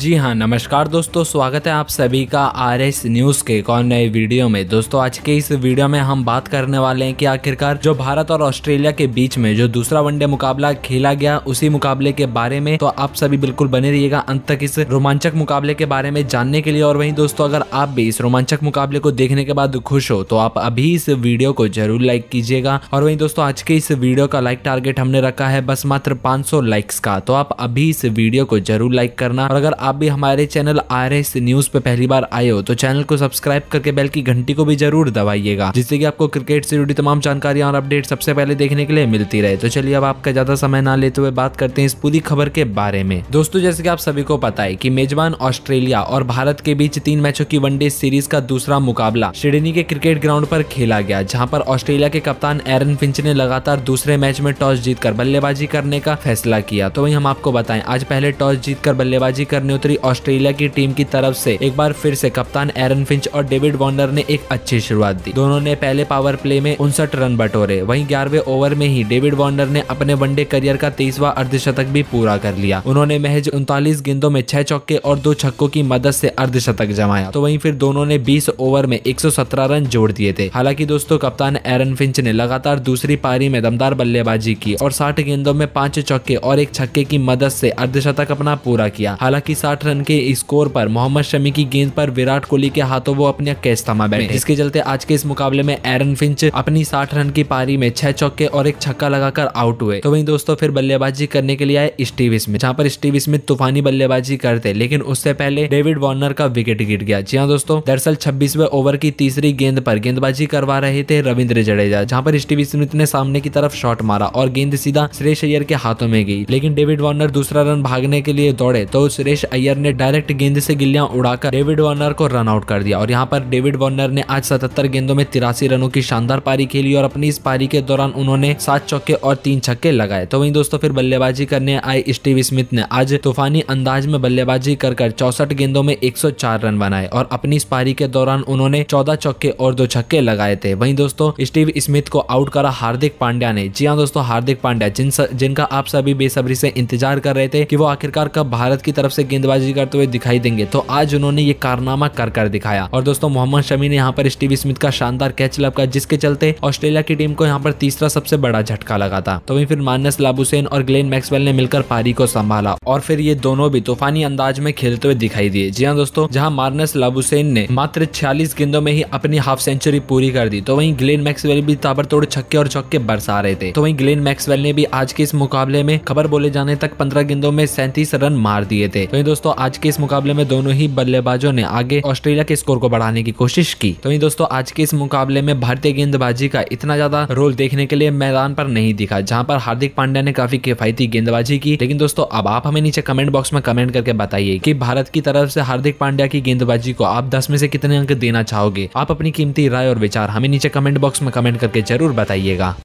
जी हाँ नमस्कार दोस्तों स्वागत है आप सभी का आर एस न्यूज के एक और नए वीडियो में दोस्तों आज के इस वीडियो में हम बात करने वाले हैं कि आखिरकार जो भारत और ऑस्ट्रेलिया के बीच में जो दूसरा वनडे मुकाबला खेला गया उसी मुकाबले के बारे में तो आप सभी बिल्कुल बने रहिएगा अंत तक इस रोमांचक मुकाबले के बारे में जानने के लिए और वही दोस्तों अगर आप भी इस रोमांचक मुकाबले को देखने के बाद खुश हो तो आप अभी इस वीडियो को जरूर लाइक कीजिएगा और वही दोस्तों आज के इस वीडियो का लाइक टारगेट हमने रखा है बस मात्र पांच लाइक्स का तो आप अभी इस वीडियो को जरूर लाइक करना और अगर आप भी हमारे चैनल आर एस न्यूज पे पहली बार आए हो तो चैनल को सब्सक्राइब करके बेल की घंटी को भी जरूर दबाइएगा जिससे कि आपको क्रिकेट से जुड़ी तमाम जानकारियां और अपडेट सबसे पहले देखने के लिए मिलती रहे तो चलिए अब आपका ज्यादा समय ना लेते हुए बात करते हैं इस पूरी खबर के बारे में दोस्तों जैसे कि आप सभी को पता है की मेजबान ऑस्ट्रेलिया और भारत के बीच तीन मैचों की वनडे सीरीज का दूसरा मुकाबला सिडनी के क्रिकेट ग्राउंड पर खेला गया जहाँ पर ऑस्ट्रेलिया के कप्तान एरन फिंच ने लगातार दूसरे मैच में टॉस जीतकर बल्लेबाजी करने का फैसला किया तो वही हम आपको बताएं आज पहले टॉस जीतकर बल्लेबाजी करने उत्तरी ऑस्ट्रेलिया की टीम की तरफ से एक बार फिर से कप्तान एरन फिंच और डेविड वार्नर ने एक अच्छी शुरुआत दी दोनों ने पहले पावर प्ले में उनसठ रन बटोरे वहीं ग्यारहवें ओवर में ही डेविड वार्नर ने अपने वनडे करियर का तेईसवा अर्धशतक भी पूरा कर लिया उन्होंने महज उनतालीस गेंदों में छह चौके और दो छक्कों की मदद से अर्धशतक जमाया तो वहीं फिर दोनों ने बीस ओवर में एक रन जोड़ दिए थे हालांकि दोस्तों कप्तान एरन फिंच ने लगातार दूसरी पारी में दमदार बल्लेबाजी की और साठ गेंदों में पांच चौके और एक छक्के की मदद से अर्धशतक अपना पूरा किया हालांकि साठ रन के स्कोर पर मोहम्मद शमी की गेंद पर विराट कोहली के हाथों वो अपने कैच थमा बैठे जिसके चलते आज के इस मुकाबले में एरन फिंच अपनी साठ रन की पारी में छह चौके और एक छक्का लगाकर आउट हुए तो वही दोस्तों फिर बल्लेबाजी करने के लिए आए स्टीव स्मिथ जहाँ पर स्टीव स्मिथ तूफानी बल्लेबाजी करते लेकिन उससे पहले डेविड वार्नर का विकेट गिर गया जी हाँ दोस्तों दरअसल छब्बीसवे ओवर की तीसरी गेंद पर गेंदबाजी करवा रहे थे रविंद्र जडेजा जहाँ पर स्टीव स्मिथ ने सामने की तरफ शॉट मारा और गेंद सीधा श्रेष अय्यर के हाथों में गई लेकिन डेविड वार्नर दूसरा रन भागने के लिए दौड़े तो श्रेष अयर ने डायरेक्ट गेंद से गिल्लियां उड़ाकर डेविड वार्नर को रन आउट कर दिया और यहाँ पर डेविड वार्नर ने आज सतहत्तर गेंदों में तिरासी रनों की शानदार पारी खेली और अपनी इस पारी के दौरान उन्होंने सात चौके और तीन छक्के लगाए तो वही दोस्तों फिर बल्लेबाजी करने आए स्टीव स्मिथ ने आज तूफानी अंदाज में बल्लेबाजी कर कर चौसठ गेंदों में एक रन बनाए और अपनी इस पारी के दौरान उन्होंने चौदह चौके और दो छक्के लगाए थे वहीं दोस्तों स्टीव स्मिथ को आउट करा हार्दिक पांड्या ने जी हाँ दोस्तों हार्दिक पांड्या जिन स, जिनका आप सभी बेसब्री से इंतजार कर रहे थे कि वो आखिरकार कब भारत की तरफ से गेंद गेंदबाजी करते हुए दिखाई देंगे तो आज उन्होंने ये कारनामा कर कर दिखाया और दोस्तों मोहम्मद शमी ने यहाँ पर स्टीव स्मिथ का शानदार कैच का जिसके चलते ऑस्ट्रेलिया की टीम को यहाँ पर तीसरा सबसे बड़ा झटका लगा था तो वहीं फिर मानस लाबुसेन और ग्लेन मैक्सवेल ने मिलकर पारी को संभाला और फिर ये दोनों भी तूफानी अंदाज में खेलते हुए दिखाई दिए जी हाँ दोस्तों जहाँ मार्नस लाबुसेन ने मात्र छियालीस गेंदों में ही अपनी हाफ सेंचुरी पूरी कर दी तो वहीं ग्लेन मैक्सवेल भी ताबड़तोड़ छक्के और चौके बरसा रहे थे तो वहीं ग्लेन मैक्सवेल ने भी आज के इस मुकाबले में खबर बोले जाने तक पंद्रह गेंदों में सैंतीस रन मार दिए थे तो दोस्तों आज के इस मुकाबले में दोनों ही बल्लेबाजों ने आगे ऑस्ट्रेलिया के स्कोर को बढ़ाने की कोशिश की तो वही दोस्तों आज के इस मुकाबले में भारतीय गेंदबाजी का इतना ज्यादा रोल देखने के लिए मैदान पर नहीं दिखा जहाँ पर हार्दिक पांड्या ने काफी किफायती गेंदबाजी की लेकिन दोस्तों अब आप हमें नीचे कमेंट बॉक्स में कमेंट करके बताइए की भारत की तरफ से हार्दिक पांड्या की गेंदबाजी को आप दस में से कितने अंक देना चाहोगे आप अपनी कीमती राय और विचार हमें नीचे कमेंट बॉक्स में कमेंट करके जरूर बताइएगा